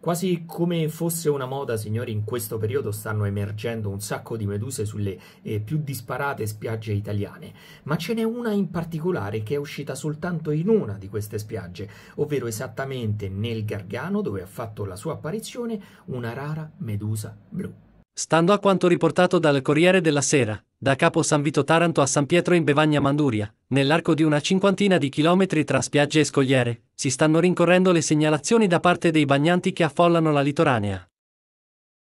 Quasi come fosse una moda, signori, in questo periodo stanno emergendo un sacco di meduse sulle eh, più disparate spiagge italiane, ma ce n'è una in particolare che è uscita soltanto in una di queste spiagge, ovvero esattamente nel Gargano dove ha fatto la sua apparizione una rara medusa blu. Stando a quanto riportato dal Corriere della Sera, da Capo San Vito Taranto a San Pietro in Bevagna Manduria, nell'arco di una cinquantina di chilometri tra spiagge e scogliere, si stanno rincorrendo le segnalazioni da parte dei bagnanti che affollano la litoranea.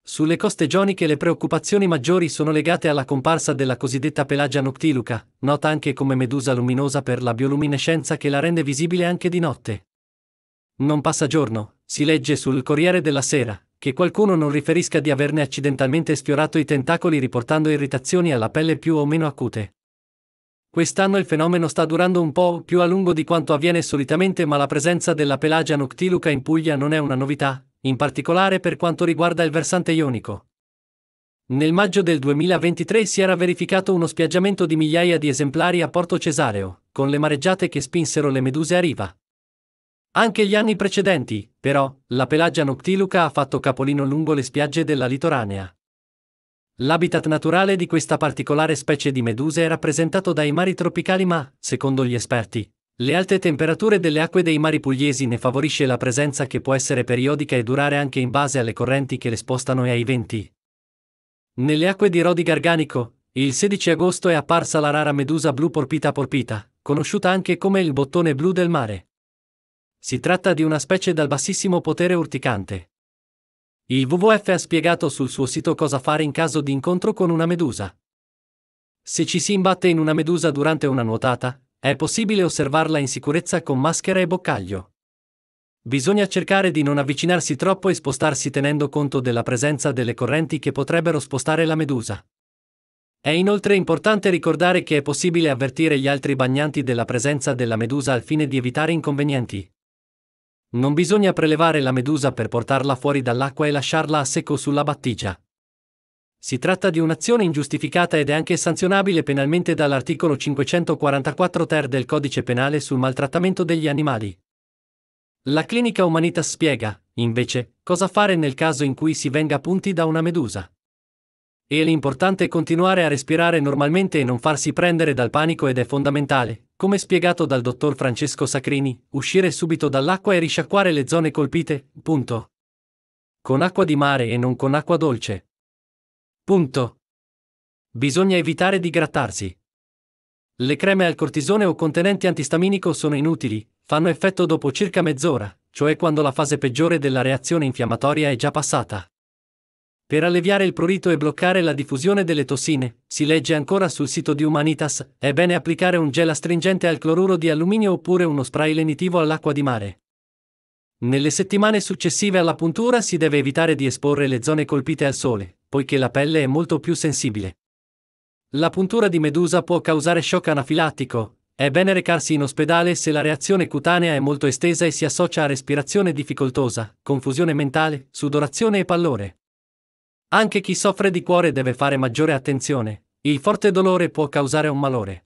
Sulle coste gioniche le preoccupazioni maggiori sono legate alla comparsa della cosiddetta pelagia noctiluca, nota anche come medusa luminosa per la bioluminescenza che la rende visibile anche di notte. Non passa giorno, si legge sul Corriere della Sera, che qualcuno non riferisca di averne accidentalmente sfiorato i tentacoli riportando irritazioni alla pelle più o meno acute. Quest'anno il fenomeno sta durando un po' più a lungo di quanto avviene solitamente ma la presenza della Pelagia noctiluca in Puglia non è una novità, in particolare per quanto riguarda il versante ionico. Nel maggio del 2023 si era verificato uno spiaggiamento di migliaia di esemplari a Porto Cesareo, con le mareggiate che spinsero le meduse a riva. Anche gli anni precedenti, però, la Pelagia noctiluca ha fatto capolino lungo le spiagge della litoranea. L'habitat naturale di questa particolare specie di meduse è rappresentato dai mari tropicali ma, secondo gli esperti, le alte temperature delle acque dei mari pugliesi ne favorisce la presenza che può essere periodica e durare anche in base alle correnti che le spostano e ai venti. Nelle acque di Rodi Garganico, il 16 agosto è apparsa la rara medusa blu porpita porpita, conosciuta anche come il bottone blu del mare. Si tratta di una specie dal bassissimo potere urticante. Il WWF ha spiegato sul suo sito cosa fare in caso di incontro con una medusa. Se ci si imbatte in una medusa durante una nuotata, è possibile osservarla in sicurezza con maschera e boccaglio. Bisogna cercare di non avvicinarsi troppo e spostarsi tenendo conto della presenza delle correnti che potrebbero spostare la medusa. È inoltre importante ricordare che è possibile avvertire gli altri bagnanti della presenza della medusa al fine di evitare inconvenienti. Non bisogna prelevare la medusa per portarla fuori dall'acqua e lasciarla a secco sulla battigia. Si tratta di un'azione ingiustificata ed è anche sanzionabile penalmente dall'articolo 544 ter del codice penale sul maltrattamento degli animali. La clinica Humanitas spiega, invece, cosa fare nel caso in cui si venga punti da una medusa. E l'importante è continuare a respirare normalmente e non farsi prendere dal panico ed è fondamentale, come spiegato dal dottor Francesco Sacrini, uscire subito dall'acqua e risciacquare le zone colpite, punto. Con acqua di mare e non con acqua dolce. Punto. Bisogna evitare di grattarsi. Le creme al cortisone o contenenti antistaminico sono inutili, fanno effetto dopo circa mezz'ora, cioè quando la fase peggiore della reazione infiammatoria è già passata per alleviare il prurito e bloccare la diffusione delle tossine, si legge ancora sul sito di Humanitas, è bene applicare un gel astringente al cloruro di alluminio oppure uno spray lenitivo all'acqua di mare. Nelle settimane successive alla puntura si deve evitare di esporre le zone colpite al sole, poiché la pelle è molto più sensibile. La puntura di medusa può causare shock anafilattico, è bene recarsi in ospedale se la reazione cutanea è molto estesa e si associa a respirazione difficoltosa, confusione mentale, sudorazione e pallore. Anche chi soffre di cuore deve fare maggiore attenzione, il forte dolore può causare un malore.